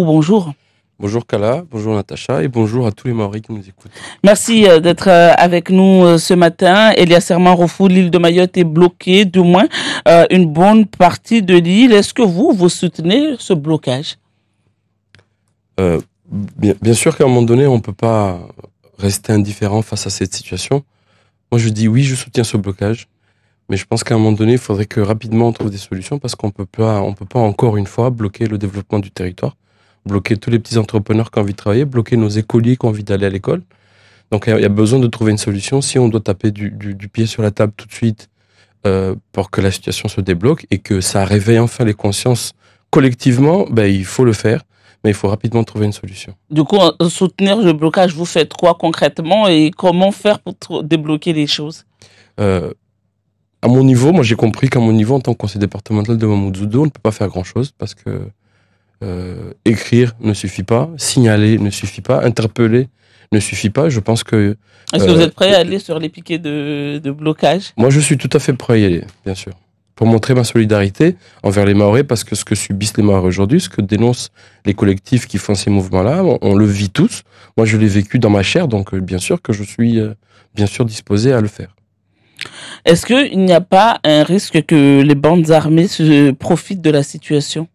bonjour. Bonjour Kala, bonjour Natacha et bonjour à tous les Maoris qui nous écoutent. Merci euh, d'être euh, avec nous euh, ce matin. Elias Serment Rofou, l'île de Mayotte est bloquée, du moins une bonne partie de l'île. Est-ce que vous, vous soutenez ce blocage bien, bien, sûr qu'à un moment donné, on ne peut pas rester indifférent face à cette situation. Moi, je dis oui, je soutiens ce blocage, mais je pense qu'à un moment donné, il faudrait que rapidement on trouve des solutions parce qu'on ne peut pas encore une fois bloquer le développement du territoire bloquer tous les petits entrepreneurs qui ont envie de travailler, bloquer nos écoliers qui ont envie d'aller à l'école. Donc il y, a besoin de trouver une solution si on doit taper du, pied sur la table tout de suite euh, pour que la situation se débloque et que ça réveille enfin les consciences collectivement, ben, il faut le faire. Mais il faut rapidement trouver une solution. Du coup, soutenir le blocage, vous faites quoi concrètement et comment faire pour débloquer les choses euh, à mon niveau, moi j'ai compris qu'à mon niveau, en tant que conseil départemental de Mamoudzoudo, on ne peut pas faire grand-chose parce que euh, écrire ne suffit pas, signaler ne suffit pas, interpeller ne suffit pas. Je pense que. Est-ce que vous euh, êtes prêt à aller sur les piquets de, blocage Moi, je suis tout à fait prêt à y aller, bien sûr. Pour montrer ma solidarité envers les Maoris, parce que ce que subissent les Maoris aujourd'hui, ce que dénoncent les collectifs qui font ces mouvements-là, on, le vit tous. Moi, je l'ai vécu dans ma chair, donc euh, bien sûr que je suis bien sûr disposé à le faire. Est-ce qu'il n'y a pas un risque que les bandes armées se profitent de la situation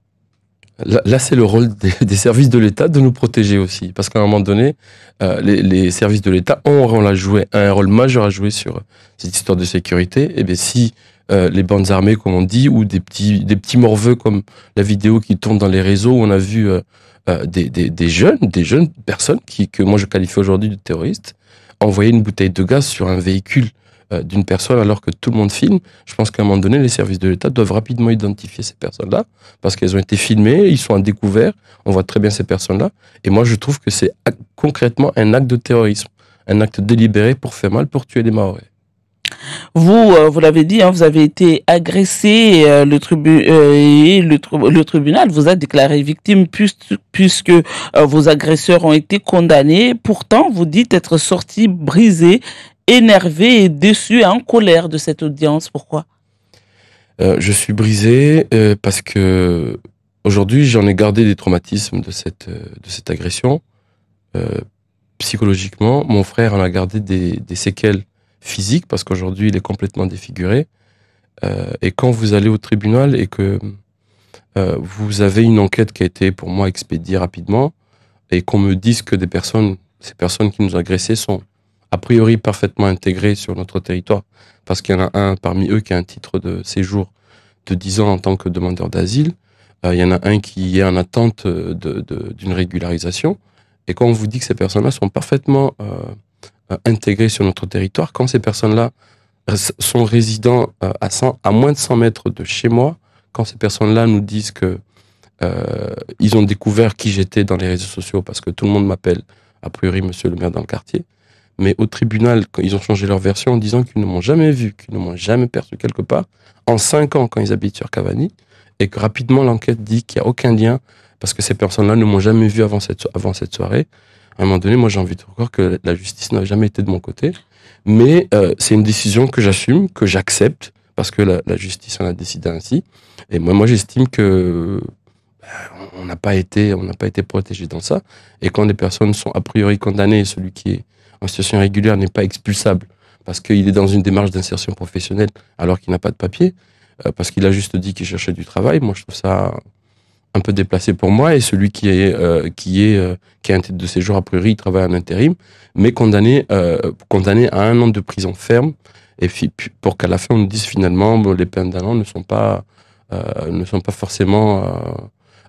Là, c'est le rôle des, services de l'État de nous protéger aussi, parce qu'à un moment donné, euh, les, services de l'État ont un rôle majeur à jouer sur cette histoire de sécurité. Et eh bien si euh, les bandes armées, comme on dit, ou des petits, des petits morveux comme la vidéo qui tourne dans les réseaux où on a vu euh, des, jeunes, des jeunes personnes qui, que moi je qualifie aujourd'hui de terroristes, envoyer une bouteille de gaz sur un véhicule euh, d'une personne alors que tout le monde filme. Je pense qu'à un moment donné, les services de l'État doivent rapidement identifier ces personnes-là parce qu'elles ont été filmées, ils sont à découvert, on voit très bien ces personnes-là. Et moi, je trouve que c'est concrètement un acte de terrorisme, un acte délibéré pour faire mal, pour tuer les Maoris. Vous, euh, vous l'avez dit, hein, vous avez été agressé euh, le, tribunal vous a déclaré victime puisque vos agresseurs ont été condamnés. Pourtant, vous dites être sorti brisé énervé et déçu et en colère de cette audience. Pourquoi euh, Je suis brisé euh, parce que aujourd'hui j'en ai gardé des traumatismes de cette, euh, de cette agression. psychologiquement, mon frère en a gardé des, séquelles physiques parce qu'aujourd'hui il est complètement défiguré. et quand vous allez au tribunal et que vous avez une enquête qui a été pour moi expédiée rapidement et qu'on me dise que des personnes, ces personnes qui nous agressaient sont a priori parfaitement intégrés sur notre territoire, parce qu'il y en a un parmi eux qui a un titre de séjour de 10 ans en tant que demandeur d'asile, euh, il y en a un qui est en attente euh, d'une régularisation, et quand on vous dit que ces personnes-là sont parfaitement euh, intégrées sur notre territoire, quand ces personnes-là sont résidents à, moins de 100 mètres de chez moi, quand ces personnes-là nous disent que ils ont découvert qui j'étais dans les réseaux sociaux parce que tout le monde m'appelle, a priori, monsieur le maire dans le quartier. Mais au tribunal, ils ont changé leur version en disant qu'ils ne m'ont jamais vu, qu'ils ne m'ont jamais perdu quelque part, en cinq ans quand ils habitent sur Cavani, et que rapidement l'enquête dit qu'il n'y a aucun lien, parce que ces personnes-là ne m'ont jamais vu avant cette, avant cette soirée. À un moment donné, moi j'ai envie de croire que la justice n'a jamais été de mon côté. Mais euh, c'est une décision que j'assume, que j'accepte, parce que la, justice en a décidé ainsi. Et moi, moi j'estime que bah, on n'a pas été, on n'a pas été protégé dans ça. Et quand des personnes sont a priori condamnées, celui qui est en situation régulière n'est pas expulsable parce qu'il est dans une démarche d'insertion professionnelle alors qu'il n'a pas de papier, euh, parce qu'il a juste dit qu'il cherchait du travail. Moi, je trouve ça un peu déplacé pour moi. Et celui qui euh, qui est euh, qui a un titre de séjour a priori, il travaille en intérim, mais condamné condamné à un an de prison ferme. Et pour qu'à la fin on nous dise finalement les peines d'un ne sont pas ne sont pas forcément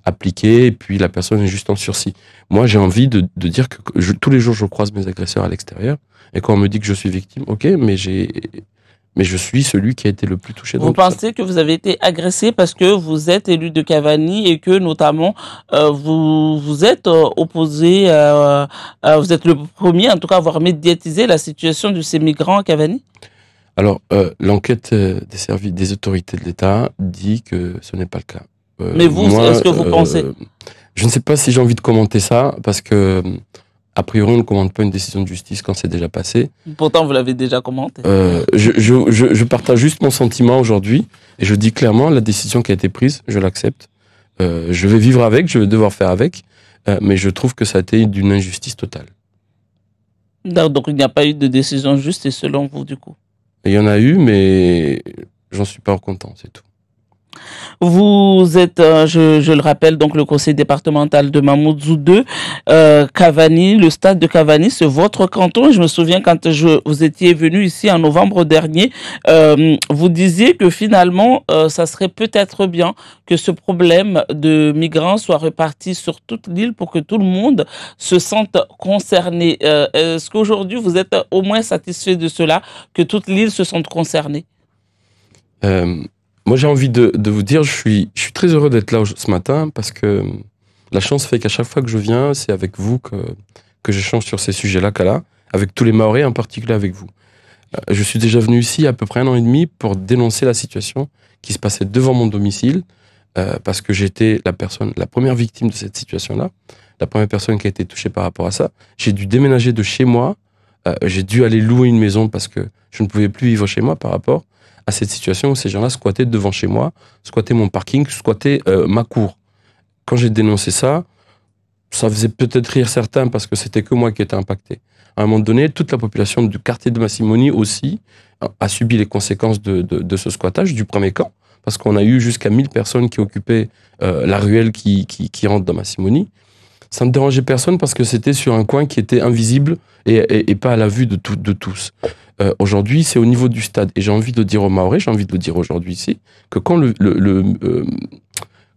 appliqué, et puis la personne est juste en sursis. Moi, j'ai envie de, dire que tous les jours, je croise mes agresseurs à l'extérieur, et quand on me dit que je suis victime, ok, mais j'ai, mais je suis celui qui a été le plus touché. vous pensez que vous avez été agressé parce que vous êtes élu de Cavani et que notamment euh, vous vous êtes euh, opposé, euh, vous êtes le premier en tout cas à avoir médiatisé la situation de ces migrants à Cavani Alors l'enquête des services des autorités de l'État dit que ce n'est pas le cas. Mais vous, euh, est-ce que vous euh, pensez Je ne sais pas si j'ai envie de commenter ça, parce que a priori, on ne commente pas une décision de justice quand c'est déjà passé. Pourtant, vous l'avez déjà commenté. Euh, je, partage juste mon sentiment aujourd'hui et je dis clairement la décision qui a été prise, je l'accepte. je vais vivre avec, je vais devoir faire avec, mais je trouve que ça a été d'une injustice totale. Donc, il n'y a pas eu de décision juste et selon vous, du coup Il y en a eu, mais j'en suis pas content, c'est tout. Vous êtes, euh, je, le rappelle, donc le conseil départemental de Mamoudzou 2, euh, Cavani, le stade de Cavani, c'est votre canton. Je me souviens quand vous étiez venu ici en novembre dernier, euh, vous disiez que finalement, ça serait peut-être bien que ce problème de migrants soit reparti sur toute l'île pour que tout le monde se sente concerné. Est-ce qu'aujourd'hui, vous êtes au moins satisfait de cela, que toute l'île se sente concernée moi, j'ai envie de, vous dire, je suis, je suis très heureux d'être là ce matin parce que la chance fait qu'à chaque fois que je viens, c'est avec vous que, que j'échange sur ces sujets-là, Kala, avec tous les Maoris, en particulier avec vous. Euh, je suis déjà venu ici à peu près un an et demi pour dénoncer la situation qui se passait devant mon domicile, euh, parce que j'étais la personne, la première victime de cette situation-là, la première personne qui a été touchée par rapport à ça. J'ai dû déménager de chez moi, euh, j'ai dû aller louer une maison parce que je ne pouvais plus vivre chez moi par rapport à cette situation où ces gens-là squattaient devant chez moi, squattaient mon parking, squattaient euh, ma cour. Quand j'ai dénoncé ça, ça faisait peut-être rire certains parce que c'était que moi qui étais impacté. À un moment donné, toute la population du quartier de Massimoni aussi a subi les conséquences de, ce squattage du premier camp, parce qu'on a eu jusqu'à 1000 personnes qui occupaient euh, la ruelle qui, rentre dans Massimoni. Ça ne dérangeait personne parce que c'était sur un coin qui était invisible et, pas à la vue de tous. Euh, aujourd'hui, c'est au niveau du stade. Et j'ai envie de dire aux Maoré, j'ai envie de le dire aujourd'hui ici, que quand le, euh,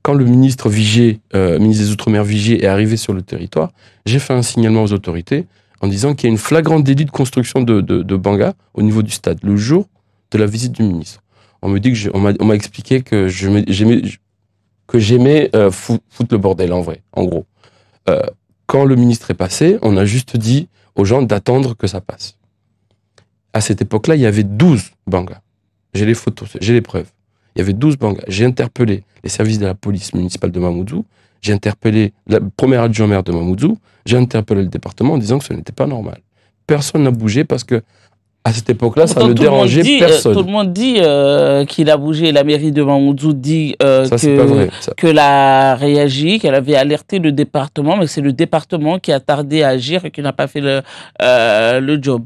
quand le ministre Vigier, euh, ministre des Outre-mer Vigier, est arrivé sur le territoire, j'ai fait un signalement aux autorités en disant qu'il y a une flagrante délit de construction de, Banga au niveau du stade, le jour de la visite du ministre. On me dit que on m'a expliqué que j'aimais que j'aimais foutre, le bordel en vrai, en gros. quand le ministre est passé, on a juste dit aux gens d'attendre que ça passe à cette époque-là, il y avait 12 bangas. J'ai les photos, j'ai les preuves. Il y avait 12 bangas. J'ai interpellé les services de la police municipale de Mamoudzou. J'ai interpellé la première adjoint maire de Mamoudzou. J'ai interpellé le département en disant que ce n'était pas normal. Personne n'a bougé parce que à cette époque-là, ça ne dérangeait euh, personne. tout le monde dit euh, qu'il a bougé. La mairie de Mamoudzou dit euh, que, la réagi, qu'elle avait alerté le département, mais c'est le département qui a tardé à agir et qui n'a pas fait le euh, job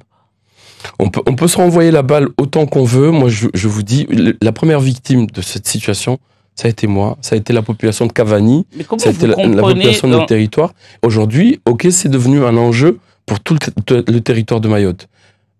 on peut, se renvoyer la balle autant qu'on veut. Moi, je, vous dis, la première victime de cette situation, ça a été moi, ça a été la population de Cavani, ça a été la, population de notre territoire. Aujourd'hui, ok, c'est devenu un enjeu pour tout le, le territoire de Mayotte.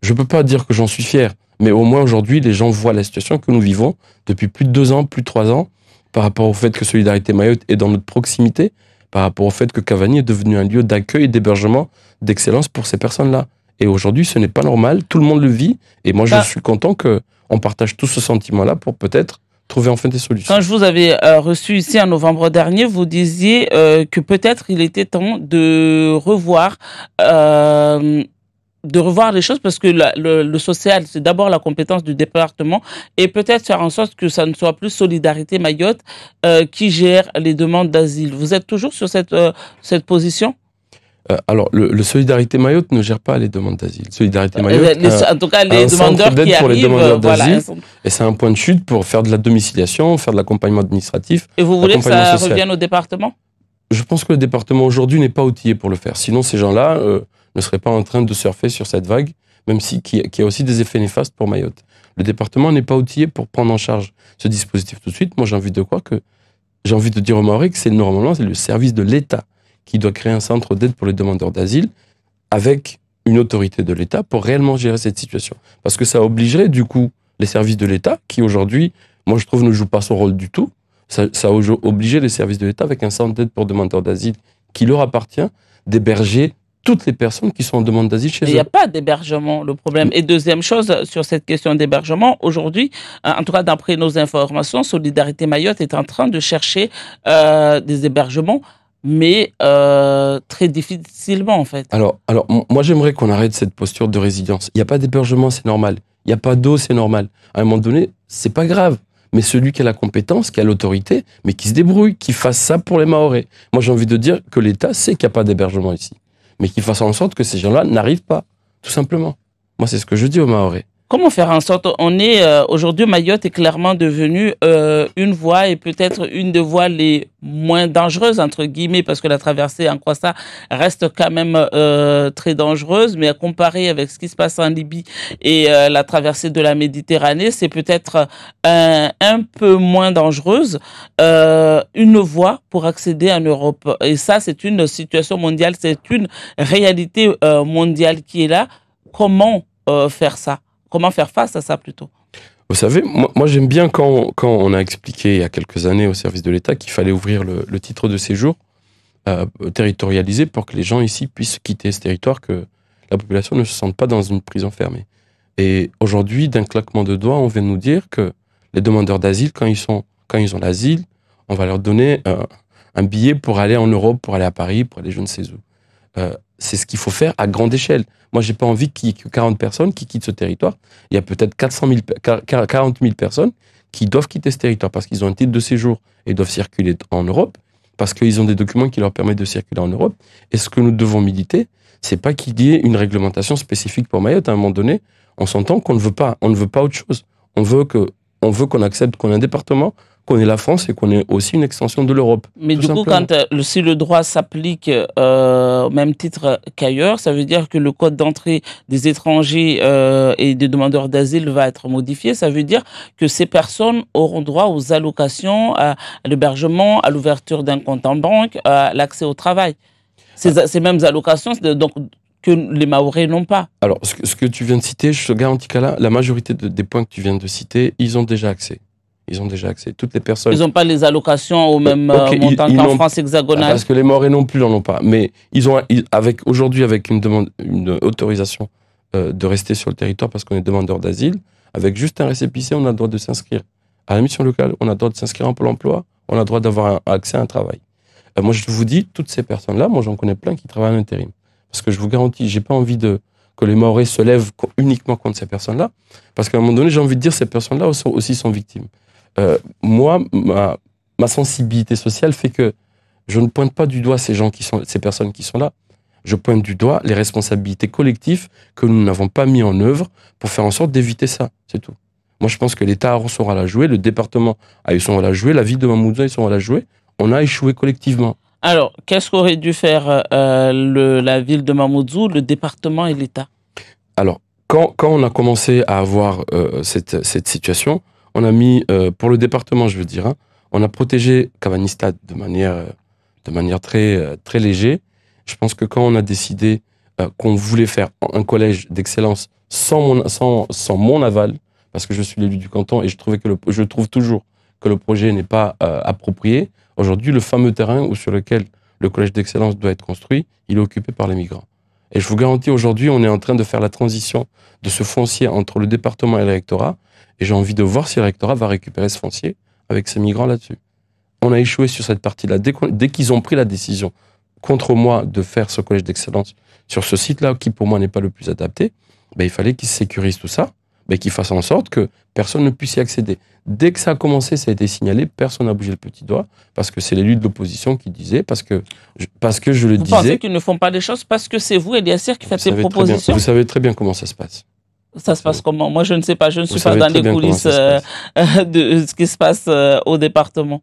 Je ne peux pas dire que j'en suis fier, mais au moins aujourd'hui, les gens voient la situation que nous vivons depuis plus de deux ans, plus de trois ans, par rapport au fait que Solidarité Mayotte est dans notre proximité, par rapport au fait que Cavani est devenu un lieu d'accueil et d'hébergement d'excellence pour ces personnes-là. Et aujourd'hui, ce n'est pas normal. Tout le monde le vit. Et moi, je bah. suis content que qu'on partage tout ce sentiment-là pour peut-être trouver enfin des solutions. Quand je vous avais euh, reçu ici en novembre dernier, vous disiez euh, que peut-être il était temps de revoir. Euh, de revoir les choses parce que le, social, c'est d'abord la compétence du département et peut-être faire en sorte que ça ne soit plus Solidarité Mayotte qui gère les demandes d'asile. Vous êtes toujours sur cette, cette position euh, alors, le, Solidarité Mayotte ne gère pas les demandes d'asile. Solidarité euh, Mayotte, en tout cas, les demandeurs d'asile, et c'est un point de chute pour faire de la domiciliation, faire de l'accompagnement administratif. Et vous voulez que ça revienne au département Je pense que le département aujourd'hui n'est pas outillé pour le faire. Sinon, ces gens-là euh, ne seraient pas en train de surfer sur cette vague, même si qui, a aussi des effets néfastes pour Mayotte. Le département n'est pas outillé pour prendre en charge ce dispositif tout de suite. Moi, j'ai envie de quoi que j'ai envie de dire au Maoris que c'est normalement c'est le service de l'État qui doit créer un centre d'aide pour les demandeurs d'asile avec une autorité de l'État pour réellement gérer cette situation. Parce que ça obligerait du coup les services de l'État, qui aujourd'hui, moi je trouve, ne jouent pas son rôle du tout, ça, ça obligerait les services de l'État avec un centre d'aide pour demandeurs d'asile qui leur appartient d'héberger toutes les personnes qui sont en demande d'asile chez eux. Il n'y a pas d'hébergement, le problème. Et deuxième chose, sur cette question d'hébergement, aujourd'hui, euh, en tout cas d'après nos informations, Solidarité Mayotte est en train de chercher euh, des hébergements mais euh, très difficilement en fait. Alors, alors moi j'aimerais qu'on arrête cette posture de résilience. Il n'y a pas d'hébergement, c'est normal. Il n'y a pas d'eau, c'est normal. À un moment donné, c'est pas grave. Mais celui qui a la compétence, qui a l'autorité, mais qui se débrouille, qui fasse ça pour les Maoris. Moi j'ai envie de dire que l'État sait qu'il n'y a pas d'hébergement ici, mais qu'il fasse en sorte que ces gens-là n'arrivent pas, tout simplement. Moi c'est ce que je dis aux Maoris. Comment faire en sorte On est euh, aujourd'hui Mayotte est clairement devenue euh, une voie et peut-être une des voies les moins dangereuses entre guillemets parce que la traversée en Croissant reste quand même euh, très dangereuse, mais à comparer avec ce qui se passe en Libye et la traversée de la Méditerranée, c'est peut-être un, un, peu moins dangereuse une voie pour accéder en Europe. Et ça, c'est une situation mondiale, c'est une réalité mondiale qui est là. Comment faire ça Comment faire face à ça plutôt Vous savez, moi, j'aime bien quand, on a expliqué il y a quelques années au service de l'État qu'il fallait ouvrir le, titre de séjour euh, territorialisé pour que les gens ici puissent quitter ce territoire, que la population ne se sente pas dans une prison fermée. Et aujourd'hui, d'un claquement de doigts, on vient nous dire que les demandeurs d'asile, quand ils, sont, quand ils ont l'asile, on va leur donner euh, un billet pour aller en Europe, pour aller à Paris, pour aller je ne sais où. Euh, c'est ce qu'il faut faire à grande échelle. Moi, j'ai pas envie qu'il y ait que 40 personnes qui quittent ce territoire. Il y a peut-être 40 000 personnes qui doivent quitter ce territoire parce qu'ils ont un titre de séjour et doivent circuler en Europe, parce qu'ils ont des documents qui leur permettent de circuler en Europe. Et ce que nous devons militer, c'est pas qu'il y ait une réglementation spécifique pour Mayotte. À un moment donné, on s'entend qu'on ne veut pas, on ne veut pas autre chose. On veut on veut qu'on accepte qu'on ait un département qu'on est la France et qu'on est aussi une extension de l'Europe. Mais du coup, quand, euh, si le droit s'applique euh, au même titre qu'ailleurs, ça veut dire que le code d'entrée des étrangers euh, et des demandeurs d'asile va être modifié. Ça veut dire que ces personnes auront droit aux allocations, à, l'hébergement, à l'ouverture d'un compte en banque, à l'accès au travail. Ces, ah. ces mêmes allocations, donc que les Maoris n'ont pas. Alors, ce que, tu viens de citer, je te garantis qu'à la majorité des points que tu viens de citer, ils ont déjà accès. Ils ont déjà accès. Toutes les personnes. Ils n'ont pas les allocations au même euh, montant qu'en France hexagonale. Ah, parce que les Maoris non plus n'en ont pas. Mais ils ont, avec aujourd'hui, avec une demande, une autorisation euh, de rester sur le territoire parce qu'on est demandeur d'asile, avec juste un récépissé, on a le droit de s'inscrire à la mission locale, on a le droit de s'inscrire en Pôle emploi, on a le droit d'avoir accès à un travail. Euh, moi, je vous dis, toutes ces personnes-là, moi, j'en connais plein qui travaillent à intérim. Parce que je vous garantis, j'ai pas envie de, que les Maoris se lèvent uniquement contre ces personnes-là. Parce qu'à un moment donné, j'ai envie de dire, ces personnes-là aussi sont victimes. Euh, moi, ma, sensibilité sociale fait que je ne pointe pas du doigt ces gens qui sont, ces personnes qui sont là. Je pointe du doigt les responsabilités collectives que nous n'avons pas mis en œuvre pour faire en sorte d'éviter ça. C'est tout. Moi, je pense que l'État a son la jouer, le département a eu à la jouer, la ville de Mamoudzou a eu à la jouer. On a échoué collectivement. Alors, qu'est-ce qu'aurait dû faire euh, la ville de Mamoudzou, le département et l'État Alors, quand, on a commencé à avoir euh, cette situation, on a mis, euh, pour le département, je veux dire, hein, on a protégé Cavanista de manière, euh, de manière très, euh, très léger. Je pense que quand on a décidé qu'on voulait faire un collège d'excellence sans mon, sans, mon aval, parce que je suis l'élu du canton et je, trouvais que je trouve toujours que le projet n'est pas approprié, aujourd'hui, le fameux terrain où, sur lequel le collège d'excellence doit être construit, il est occupé par les migrants. Et je vous garantis, aujourd'hui, on est en train de faire la transition de ce foncier entre le département et l'électorat, et j'ai envie de voir si le rectorat va récupérer ce foncier avec ces migrants là-dessus. On a échoué sur cette partie-là. Dès, qu'ils ont pris la décision contre moi de faire ce collège d'excellence sur ce site-là, qui pour moi n'est pas le plus adapté, ben, il fallait qu'ils sécurisent tout ça, ben, qu'ils fassent en sorte que personne ne puisse y accéder. Dès que ça a commencé, ça a été signalé, personne n'a bougé le petit doigt, parce que c'est l'élu de l'opposition qui disait, parce que je, parce que je le disais. Vous pensez qu'ils ne font pas des choses parce que c'est vous, et qui faites ces propositions Vous savez très bien comment ça se passe. Ça se passe oh. comment Moi, je ne sais pas. Je ne suis pas dans les coulisses euh, de ce qui se passe euh, au département.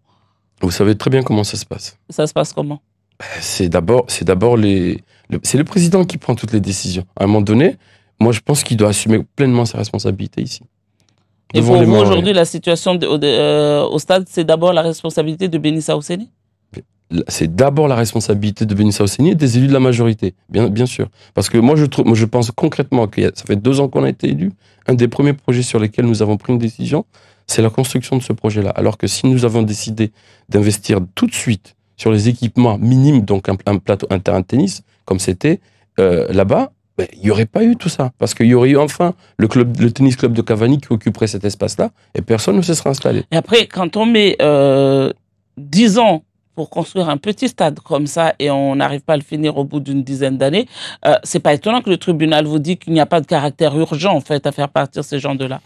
Vous savez très bien comment ça se passe. Ça se passe comment ben, C'est d'abord, c'est d'abord les, le, c'est le président qui prend toutes les décisions. À un moment donné, moi, je pense qu'il doit assumer pleinement sa responsabilité ici. Et pour vous, aujourd'hui, la situation euh, au stade, c'est d'abord la responsabilité de Benissa Ousseni c'est d'abord la responsabilité de Benissa Hosseini et des élus de la majorité, bien, bien sûr. Parce que moi, je, trouve, je pense concrètement que ça fait deux ans qu'on a été élus. Un des premiers projets sur lesquels nous avons pris une décision, c'est la construction de ce projet-là. Alors que si nous avons décidé d'investir tout de suite sur les équipements minimes, donc un, plateau, un terrain de tennis, comme c'était euh, là-bas, ben, il n'y aurait pas eu tout ça. Parce qu'il y aurait eu enfin le, club, le tennis club de Cavani qui occuperait cet espace-là et personne ne se serait installé. Et après, quand on met euh, dix 10 ans pour construire un petit stade comme ça et on n'arrive pas à le finir au bout d'une dizaine d'années, euh, c'est pas étonnant que le tribunal vous dise qu'il n'y a pas de caractère urgent en fait à faire partir ces gens de là.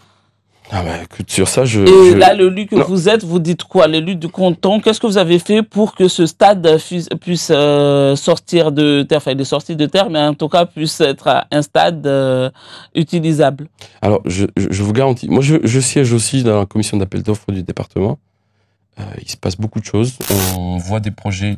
Ah bah sur ça, je... Et là, là, lieu que vous êtes, vous dites quoi L'élu du canton, qu'est-ce que vous avez fait pour que ce stade puisse, euh, sortir de terre Enfin, il est de terre, mais en tout cas, puisse être un stade euh, utilisable. Alors, je, vous garantis, moi, je siège aussi dans la commission d'appel d'offres du département. Euh, il se passe beaucoup de choses. On voit des projets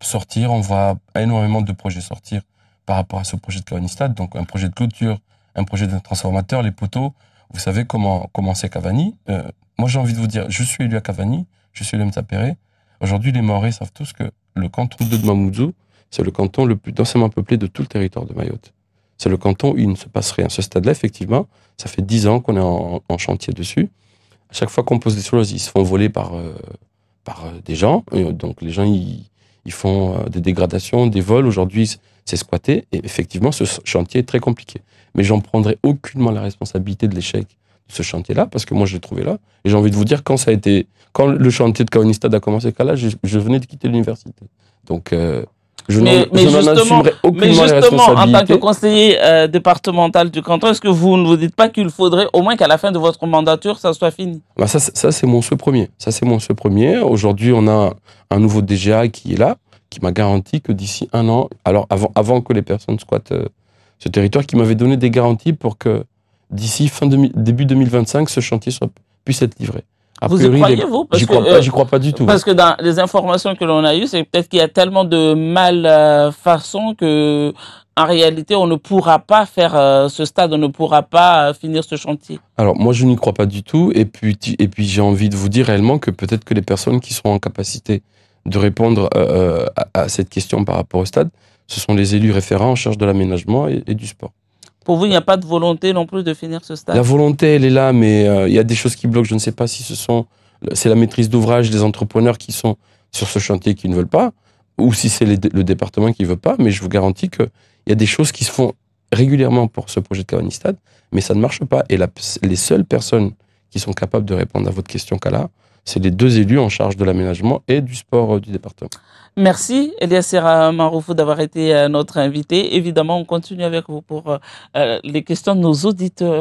sortir. On voit énormément de projets sortir par rapport à ce projet de Cavani-Stade. Donc, un projet de clôture, un projet de transformateur, les poteaux. Vous savez comment commencer c'est Cavani. Euh, moi, j'ai envie de vous dire, je suis élu à Cavani, je suis à Perret. Aujourd'hui, les Maorés savent tous que le canton de Mamoudzou, c'est le canton le plus densément peuplé de tout le territoire de Mayotte. C'est le canton où il ne se passe rien. Ce stade-là, effectivement, ça fait dix ans qu'on est en, chantier dessus. À chaque fois qu'on pose des choses, ils se font voler par, euh, par euh, des gens. Euh, donc les gens, ils, font des dégradations, des vols. Aujourd'hui, c'est squatté. Et effectivement, ce chantier est très compliqué. Mais j'en prendrai aucunement la responsabilité de l'échec de ce chantier-là, parce que moi, je l'ai trouvé là. Et j'ai envie de vous dire, quand ça a été, quand le chantier de Kaunistad a commencé, là, je, venais de quitter l'université. Donc, je mais, justement, mais, justement, en tant que conseiller euh, départemental du canton, est-ce que vous ne vous dites pas qu'il faudrait au moins qu'à la fin de votre mandature, ça soit fini bah, Ça, c'est mon souhait premier. Ça, c'est mon premier. Aujourd'hui, on a un nouveau DGA qui est là, qui m'a garanti que d'ici un an, alors avant, avant que les personnes squattent euh, ce territoire, qui m'avait donné des garanties pour que d'ici fin début 2025, ce chantier soit, puisse être livré vous y croyez, vous J'y crois, euh, crois, pas du tout. Parce que dans les informations que l'on a eues, c'est peut-être qu'il y a tellement de malfaçons que, en réalité, on ne pourra pas faire euh, ce stade, on ne pourra pas euh, finir ce chantier. Alors, moi, je n'y crois pas du tout. Et puis, et puis j'ai envie de vous dire réellement que peut-être que les personnes qui sont en capacité de répondre à, cette question par rapport au stade, ce sont les élus référents en charge de l'aménagement et du sport. Pour vous, il n'y a pas de volonté non plus de finir ce stade La volonté, elle est là, mais euh, il y a des choses qui bloquent. Je ne sais pas si ce sont. C'est la maîtrise d'ouvrage des entrepreneurs qui sont sur ce chantier qui ne veulent pas, ou si c'est le département qui ne veut pas, mais je vous garantis qu'il y a des choses qui se font régulièrement pour ce projet de Stade, mais ça ne marche pas. Et les seules personnes qui sont capables de répondre à votre question, Kala, c'est les deux élus en charge de l'aménagement et du sport euh, du département. Merci Elias Sera Maroufou d'avoir été euh, notre invité. Évidemment, on continue avec vous pour euh, les questions de nos auditeurs.